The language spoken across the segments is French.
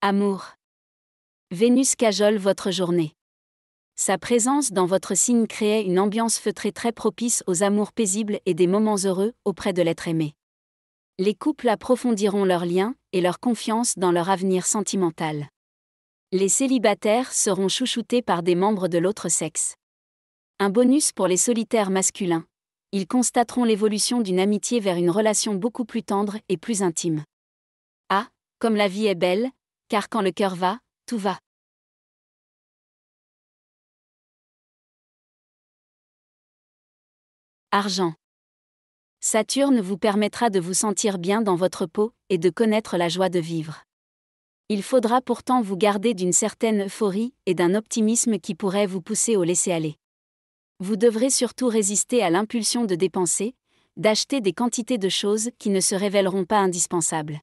Amour. Vénus cajole votre journée. Sa présence dans votre signe créait une ambiance feutrée très propice aux amours paisibles et des moments heureux auprès de l'être aimé. Les couples approfondiront leurs liens et leur confiance dans leur avenir sentimental. Les célibataires seront chouchoutés par des membres de l'autre sexe. Un bonus pour les solitaires masculins. Ils constateront l'évolution d'une amitié vers une relation beaucoup plus tendre et plus intime. Ah, comme la vie est belle, car quand le cœur va, tout va. Argent. Saturne vous permettra de vous sentir bien dans votre peau et de connaître la joie de vivre. Il faudra pourtant vous garder d'une certaine euphorie et d'un optimisme qui pourrait vous pousser au laisser-aller. Vous devrez surtout résister à l'impulsion de dépenser, d'acheter des quantités de choses qui ne se révéleront pas indispensables.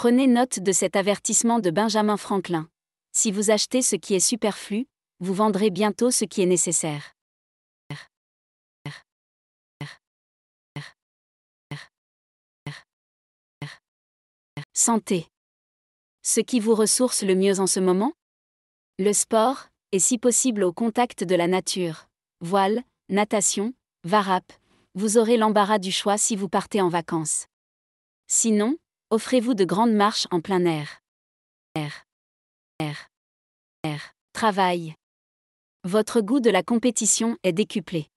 Prenez note de cet avertissement de Benjamin Franklin. Si vous achetez ce qui est superflu, vous vendrez bientôt ce qui est nécessaire. Santé. Ce qui vous ressource le mieux en ce moment Le sport, et si possible au contact de la nature. Voile, natation, varap, vous aurez l'embarras du choix si vous partez en vacances. Sinon, Offrez-vous de grandes marches en plein air. Air. Air. Air. Travail. Votre goût de la compétition est décuplé.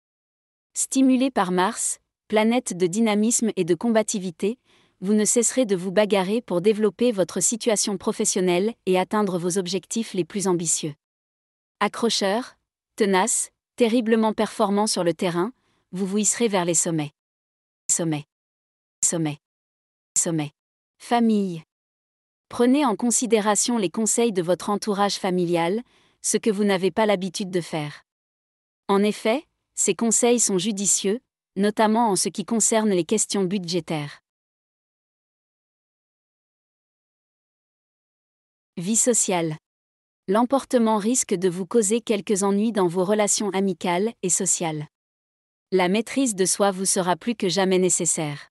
Stimulé par Mars, planète de dynamisme et de combativité, vous ne cesserez de vous bagarrer pour développer votre situation professionnelle et atteindre vos objectifs les plus ambitieux. Accrocheur, tenace, terriblement performant sur le terrain, vous vous hisserez vers les sommets. Sommets. Sommets. Sommets. Famille. Prenez en considération les conseils de votre entourage familial, ce que vous n'avez pas l'habitude de faire. En effet, ces conseils sont judicieux, notamment en ce qui concerne les questions budgétaires. Vie sociale. L'emportement risque de vous causer quelques ennuis dans vos relations amicales et sociales. La maîtrise de soi vous sera plus que jamais nécessaire.